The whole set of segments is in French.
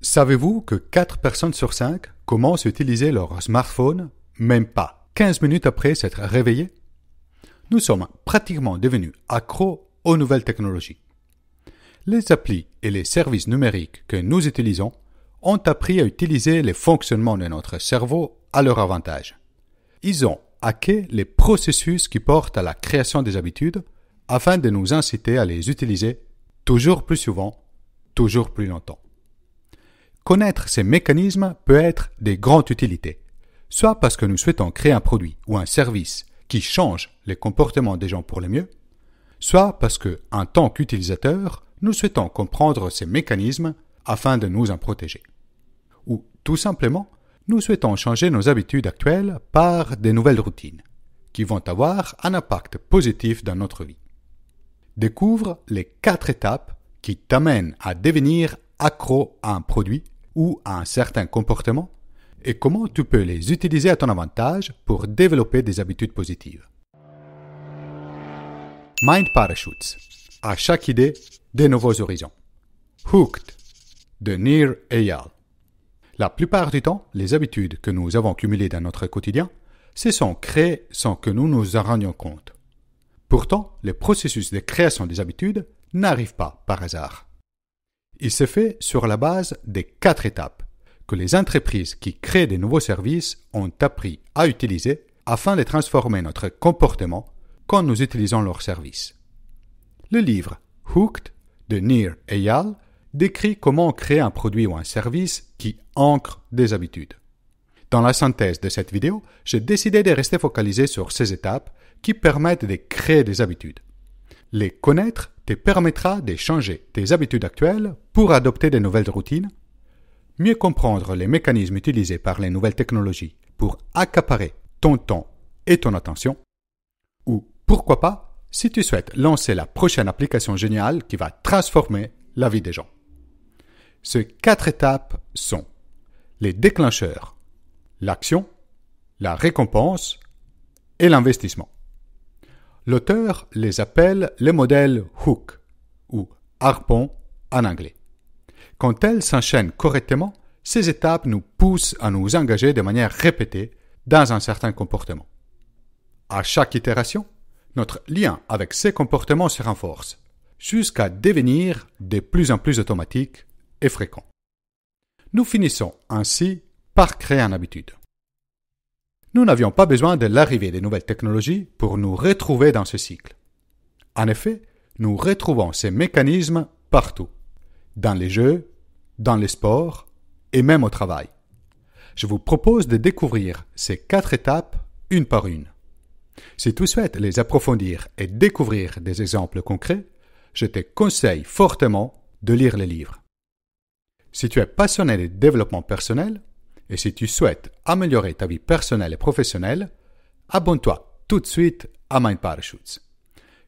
Savez-vous que 4 personnes sur 5 commencent à utiliser leur smartphone même pas 15 minutes après s'être réveillées Nous sommes pratiquement devenus accros aux nouvelles technologies. Les applis et les services numériques que nous utilisons ont appris à utiliser les fonctionnements de notre cerveau à leur avantage. Ils ont hacké les processus qui portent à la création des habitudes afin de nous inciter à les utiliser toujours plus souvent, toujours plus longtemps. Connaître ces mécanismes peut être de grande utilité, soit parce que nous souhaitons créer un produit ou un service qui change les comportements des gens pour le mieux, soit parce que, en tant qu'utilisateur, nous souhaitons comprendre ces mécanismes afin de nous en protéger. Ou, tout simplement, nous souhaitons changer nos habitudes actuelles par des nouvelles routines, qui vont avoir un impact positif dans notre vie. Découvre les quatre étapes qui t'amènent à devenir accro à un produit ou à un certain comportement et comment tu peux les utiliser à ton avantage pour développer des habitudes positives. Mind Parachutes. À chaque idée, des nouveaux horizons. Hooked de Nir Eyal. La plupart du temps, les habitudes que nous avons cumulées dans notre quotidien se sont créées sans que nous nous en rendions compte. Pourtant, le processus de création des habitudes n'arrive pas par hasard. Il se fait sur la base des quatre étapes que les entreprises qui créent des nouveaux services ont appris à utiliser afin de transformer notre comportement quand nous utilisons leurs services. Le livre Hooked de Nir Eyal décrit comment créer un produit ou un service qui ancre des habitudes. Dans la synthèse de cette vidéo, j'ai décidé de rester focalisé sur ces étapes qui permettent de créer des habitudes. Les connaître te permettra de changer tes habitudes actuelles pour adopter des nouvelles routines, mieux comprendre les mécanismes utilisés par les nouvelles technologies pour accaparer ton temps et ton attention, ou pourquoi pas si tu souhaites lancer la prochaine application géniale qui va transformer la vie des gens. Ces quatre étapes sont les déclencheurs, l'action, la récompense et l'investissement. L'auteur les appelle les modèles hook ou harpon en anglais. Quand elles s'enchaînent correctement, ces étapes nous poussent à nous engager de manière répétée dans un certain comportement. À chaque itération, notre lien avec ces comportements se renforce, jusqu'à devenir de plus en plus automatique et fréquent. Nous finissons ainsi par créer une habitude nous n'avions pas besoin de l'arrivée des nouvelles technologies pour nous retrouver dans ce cycle. En effet, nous retrouvons ces mécanismes partout, dans les jeux, dans les sports et même au travail. Je vous propose de découvrir ces quatre étapes une par une. Si tu souhaites les approfondir et découvrir des exemples concrets, je te conseille fortement de lire les livres. Si tu es passionné de développement personnel, et si tu souhaites améliorer ta vie personnelle et professionnelle, abonne-toi tout de suite à Mind Parachutes.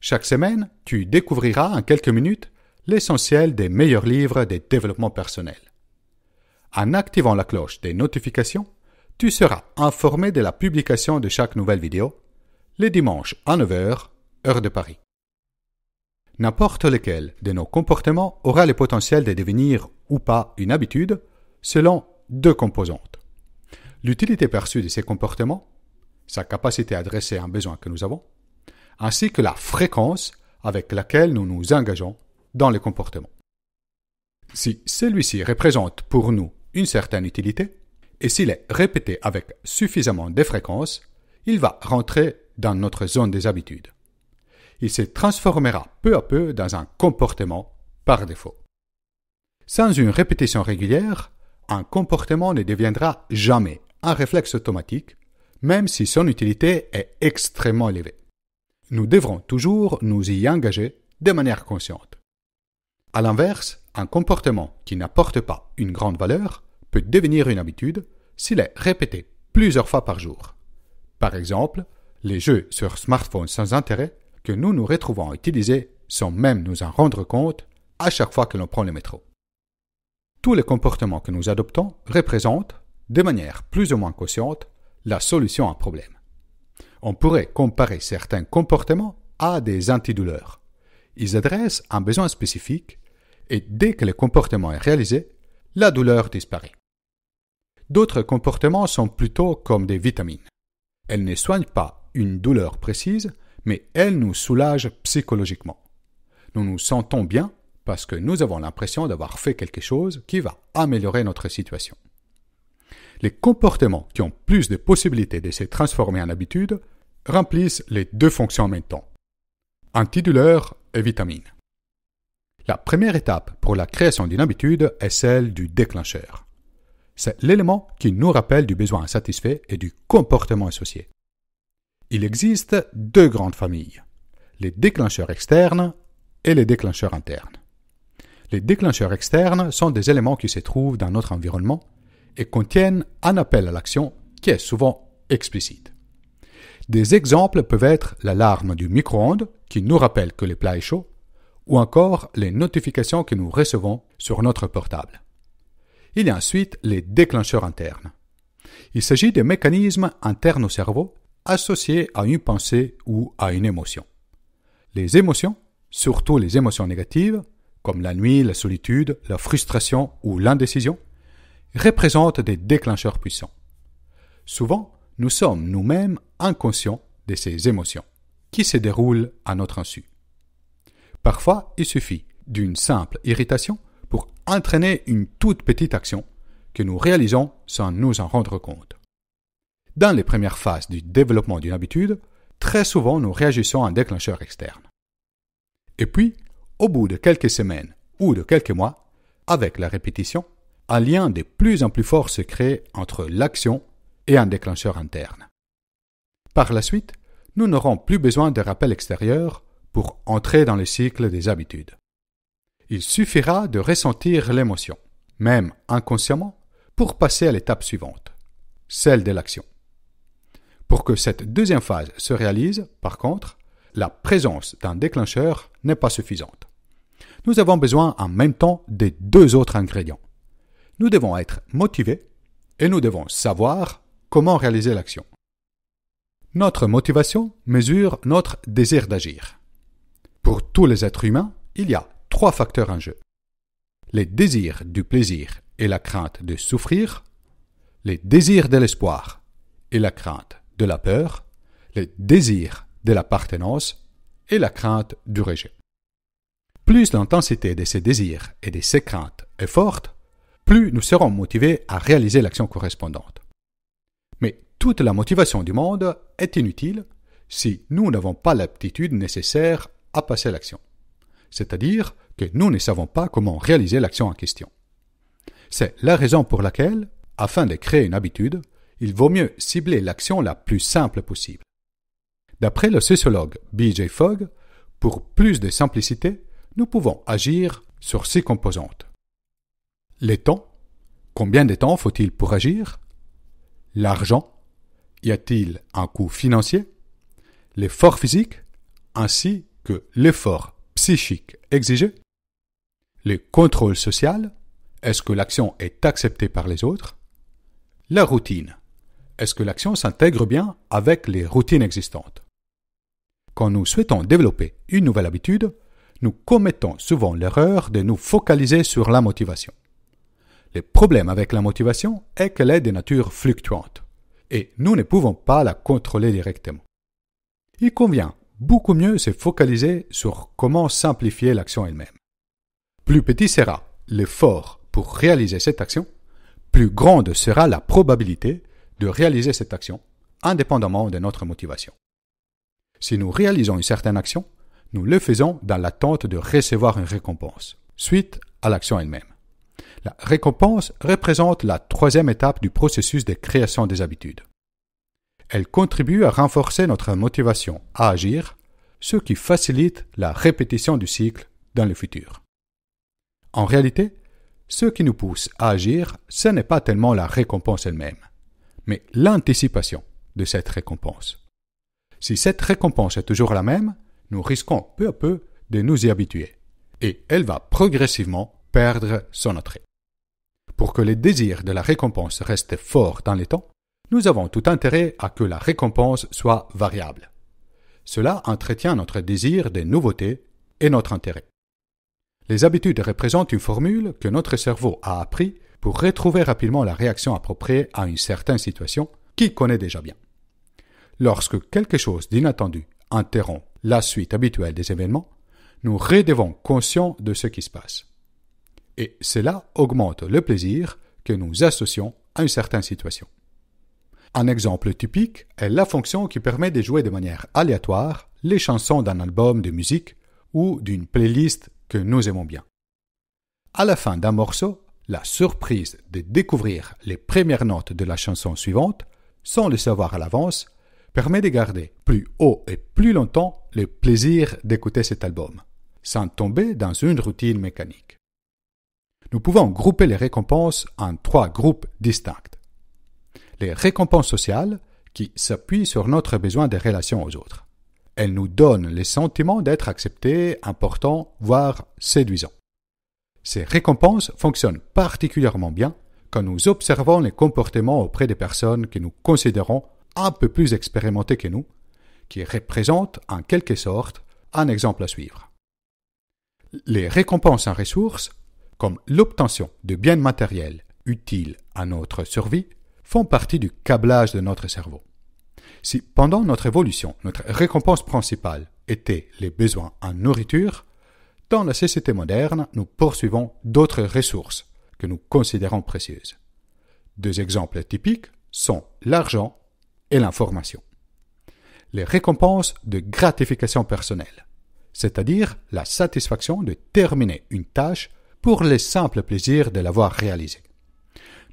Chaque semaine, tu découvriras en quelques minutes l'essentiel des meilleurs livres de développement personnel. En activant la cloche des notifications, tu seras informé de la publication de chaque nouvelle vidéo, les dimanches à 9h, heure de Paris. N'importe lequel de nos comportements aura le potentiel de devenir ou pas une habitude selon deux composantes. L'utilité perçue de ces comportements, sa capacité à adresser un besoin que nous avons, ainsi que la fréquence avec laquelle nous nous engageons dans les comportements. Si celui-ci représente pour nous une certaine utilité, et s'il est répété avec suffisamment de fréquence, il va rentrer dans notre zone des habitudes. Il se transformera peu à peu dans un comportement par défaut. Sans une répétition régulière, un comportement ne deviendra jamais un réflexe automatique, même si son utilité est extrêmement élevée. Nous devrons toujours nous y engager de manière consciente. À l'inverse, un comportement qui n'apporte pas une grande valeur peut devenir une habitude s'il est répété plusieurs fois par jour. Par exemple, les jeux sur smartphone sans intérêt que nous nous retrouvons à utiliser sans même nous en rendre compte à chaque fois que l'on prend le métro. Tous les comportements que nous adoptons représentent, de manière plus ou moins consciente, la solution à un problème. On pourrait comparer certains comportements à des antidouleurs. Ils adressent un besoin spécifique et dès que le comportement est réalisé, la douleur disparaît. D'autres comportements sont plutôt comme des vitamines. Elles ne soignent pas une douleur précise, mais elles nous soulagent psychologiquement. Nous nous sentons bien parce que nous avons l'impression d'avoir fait quelque chose qui va améliorer notre situation. Les comportements qui ont plus de possibilités de se transformer en habitude remplissent les deux fonctions en même temps, antidouleur et vitamine. La première étape pour la création d'une habitude est celle du déclencheur. C'est l'élément qui nous rappelle du besoin insatisfait et du comportement associé. Il existe deux grandes familles, les déclencheurs externes et les déclencheurs internes. Les déclencheurs externes sont des éléments qui se trouvent dans notre environnement et contiennent un appel à l'action qui est souvent explicite. Des exemples peuvent être l'alarme du micro-ondes qui nous rappelle que le plat est chaud ou encore les notifications que nous recevons sur notre portable. Il y a ensuite les déclencheurs internes. Il s'agit des mécanismes internes au cerveau associés à une pensée ou à une émotion. Les émotions, surtout les émotions négatives, comme la nuit, la solitude, la frustration ou l'indécision, représentent des déclencheurs puissants. Souvent, nous sommes nous-mêmes inconscients de ces émotions, qui se déroulent à notre insu. Parfois, il suffit d'une simple irritation pour entraîner une toute petite action que nous réalisons sans nous en rendre compte. Dans les premières phases du développement d'une habitude, très souvent nous réagissons à un déclencheur externe. Et puis, au bout de quelques semaines ou de quelques mois, avec la répétition, un lien de plus en plus fort se crée entre l'action et un déclencheur interne. Par la suite, nous n'aurons plus besoin de rappels extérieurs pour entrer dans le cycle des habitudes. Il suffira de ressentir l'émotion, même inconsciemment, pour passer à l'étape suivante, celle de l'action. Pour que cette deuxième phase se réalise, par contre, la présence d'un déclencheur n'est pas suffisante nous avons besoin en même temps des deux autres ingrédients. Nous devons être motivés et nous devons savoir comment réaliser l'action. Notre motivation mesure notre désir d'agir. Pour tous les êtres humains, il y a trois facteurs en jeu. Les désirs du plaisir et la crainte de souffrir, les désirs de l'espoir et la crainte de la peur, les désirs de l'appartenance et la crainte du rejet. Plus l'intensité de ces désirs et de ces craintes est forte, plus nous serons motivés à réaliser l'action correspondante. Mais toute la motivation du monde est inutile si nous n'avons pas l'aptitude nécessaire à passer l'action, c'est-à-dire que nous ne savons pas comment réaliser l'action en question. C'est la raison pour laquelle, afin de créer une habitude, il vaut mieux cibler l'action la plus simple possible. D'après le sociologue B.J. Fogg, pour plus de simplicité, nous pouvons agir sur ces composantes. Les temps. Combien de temps faut-il pour agir L'argent. Y a-t-il un coût financier L'effort physique ainsi que l'effort psychique exigé Les contrôles social. Est-ce que l'action est acceptée par les autres La routine. Est-ce que l'action s'intègre bien avec les routines existantes Quand nous souhaitons développer une nouvelle habitude, nous commettons souvent l'erreur de nous focaliser sur la motivation. Le problème avec la motivation est qu'elle est de nature fluctuante, et nous ne pouvons pas la contrôler directement. Il convient beaucoup mieux se focaliser sur comment simplifier l'action elle-même. Plus petit sera l'effort pour réaliser cette action, plus grande sera la probabilité de réaliser cette action, indépendamment de notre motivation. Si nous réalisons une certaine action, nous le faisons dans l'attente de recevoir une récompense, suite à l'action elle-même. La récompense représente la troisième étape du processus de création des habitudes. Elle contribue à renforcer notre motivation à agir, ce qui facilite la répétition du cycle dans le futur. En réalité, ce qui nous pousse à agir, ce n'est pas tellement la récompense elle-même, mais l'anticipation de cette récompense. Si cette récompense est toujours la même, nous risquons peu à peu de nous y habituer, et elle va progressivement perdre son entrée. Pour que le désir de la récompense reste fort dans les temps, nous avons tout intérêt à que la récompense soit variable. Cela entretient notre désir des nouveautés et notre intérêt. Les habitudes représentent une formule que notre cerveau a appris pour retrouver rapidement la réaction appropriée à une certaine situation qu'il connaît déjà bien. Lorsque quelque chose d'inattendu interrompt la suite habituelle des événements, nous redevons conscients de ce qui se passe. Et cela augmente le plaisir que nous associons à une certaine situation. Un exemple typique est la fonction qui permet de jouer de manière aléatoire les chansons d'un album de musique ou d'une playlist que nous aimons bien. À la fin d'un morceau, la surprise de découvrir les premières notes de la chanson suivante, sans le savoir à l'avance, permet de garder plus haut et plus longtemps le plaisir d'écouter cet album, sans tomber dans une routine mécanique. Nous pouvons grouper les récompenses en trois groupes distincts. Les récompenses sociales, qui s'appuient sur notre besoin de relations aux autres. Elles nous donnent le sentiment d'être acceptés, importants, voire séduisants. Ces récompenses fonctionnent particulièrement bien quand nous observons les comportements auprès des personnes que nous considérons un peu plus expérimenté que nous, qui représentent en quelque sorte un exemple à suivre. Les récompenses en ressources, comme l'obtention de biens matériels utiles à notre survie, font partie du câblage de notre cerveau. Si pendant notre évolution, notre récompense principale était les besoins en nourriture, dans la société moderne, nous poursuivons d'autres ressources que nous considérons précieuses. Deux exemples typiques sont l'argent et l'information. Les récompenses de gratification personnelle, c'est-à-dire la satisfaction de terminer une tâche pour le simple plaisir de l'avoir réalisée.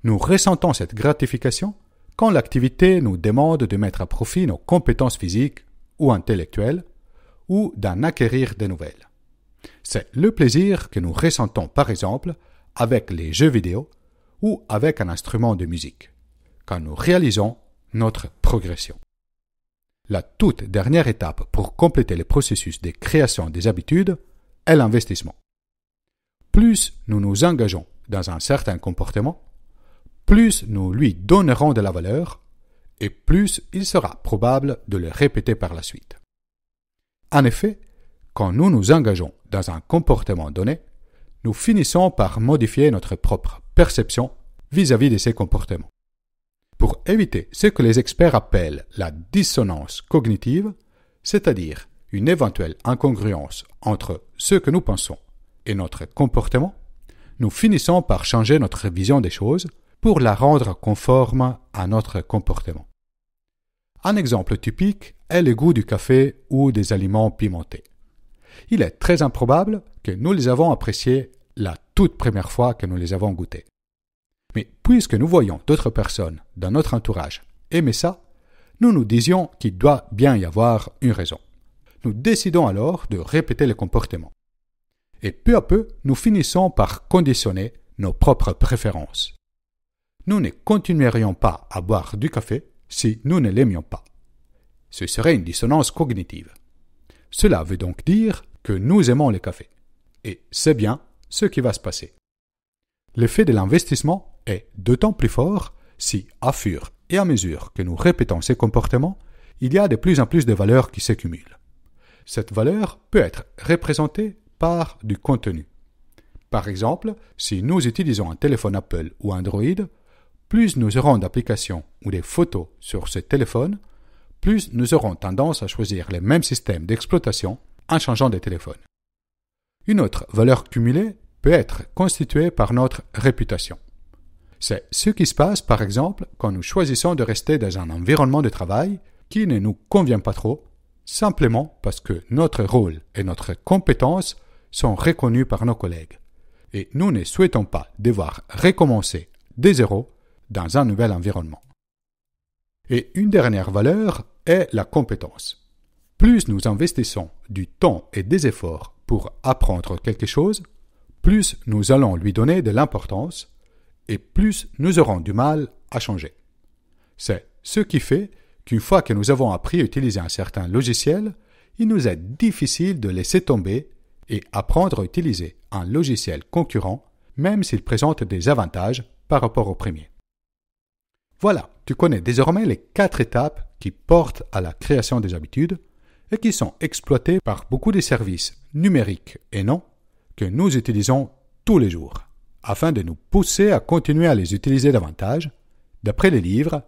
Nous ressentons cette gratification quand l'activité nous demande de mettre à profit nos compétences physiques ou intellectuelles ou d'en acquérir des nouvelles. C'est le plaisir que nous ressentons par exemple avec les jeux vidéo ou avec un instrument de musique, quand nous réalisons notre progression. La toute dernière étape pour compléter le processus de création des habitudes est l'investissement. Plus nous nous engageons dans un certain comportement, plus nous lui donnerons de la valeur et plus il sera probable de le répéter par la suite. En effet, quand nous nous engageons dans un comportement donné, nous finissons par modifier notre propre perception vis-à-vis de ces comportements pour éviter ce que les experts appellent la dissonance cognitive, c'est-à-dire une éventuelle incongruence entre ce que nous pensons et notre comportement, nous finissons par changer notre vision des choses pour la rendre conforme à notre comportement. Un exemple typique est le goût du café ou des aliments pimentés. Il est très improbable que nous les avons appréciés la toute première fois que nous les avons goûtés. Mais puisque nous voyons d'autres personnes dans notre entourage aimer ça, nous nous disions qu'il doit bien y avoir une raison. Nous décidons alors de répéter le comportement. Et peu à peu, nous finissons par conditionner nos propres préférences. Nous ne continuerions pas à boire du café si nous ne l'aimions pas. Ce serait une dissonance cognitive. Cela veut donc dire que nous aimons le café. Et c'est bien ce qui va se passer. L'effet de l'investissement est d'autant plus fort si, à fur et à mesure que nous répétons ces comportements, il y a de plus en plus de valeurs qui s'accumulent. Cette valeur peut être représentée par du contenu. Par exemple, si nous utilisons un téléphone Apple ou Android, plus nous aurons d'applications ou des photos sur ce téléphone, plus nous aurons tendance à choisir les mêmes systèmes d'exploitation en changeant de téléphone. Une autre valeur cumulée peut être constitué par notre réputation. C'est ce qui se passe, par exemple, quand nous choisissons de rester dans un environnement de travail qui ne nous convient pas trop, simplement parce que notre rôle et notre compétence sont reconnus par nos collègues. Et nous ne souhaitons pas devoir recommencer des zéro dans un nouvel environnement. Et une dernière valeur est la compétence. Plus nous investissons du temps et des efforts pour apprendre quelque chose, plus nous allons lui donner de l'importance, et plus nous aurons du mal à changer. C'est ce qui fait qu'une fois que nous avons appris à utiliser un certain logiciel, il nous est difficile de laisser tomber et apprendre à utiliser un logiciel concurrent, même s'il présente des avantages par rapport au premier. Voilà, tu connais désormais les quatre étapes qui portent à la création des habitudes et qui sont exploitées par beaucoup de services numériques et non que nous utilisons tous les jours, afin de nous pousser à continuer à les utiliser davantage, d'après les livres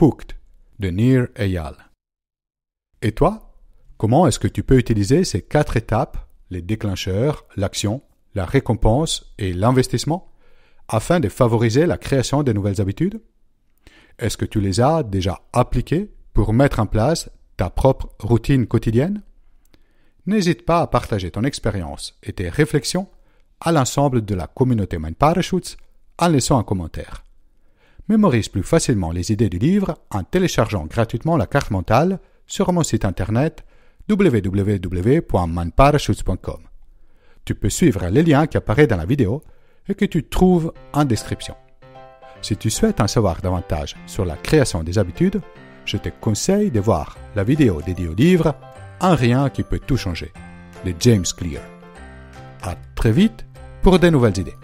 Hooked de Nir Eyal. Et toi, comment est-ce que tu peux utiliser ces quatre étapes, les déclencheurs, l'action, la récompense et l'investissement, afin de favoriser la création de nouvelles habitudes Est-ce que tu les as déjà appliquées pour mettre en place ta propre routine quotidienne n'hésite pas à partager ton expérience et tes réflexions à l'ensemble de la communauté Mein Parachutes en laissant un commentaire. Mémorise plus facilement les idées du livre en téléchargeant gratuitement la carte mentale sur mon site internet www.manparachutes.com. Tu peux suivre les liens qui apparaissent dans la vidéo et que tu trouves en description. Si tu souhaites en savoir davantage sur la création des habitudes, je te conseille de voir la vidéo dédiée au livre un rien qui peut tout changer, Les James Clear. À très vite pour de nouvelles idées.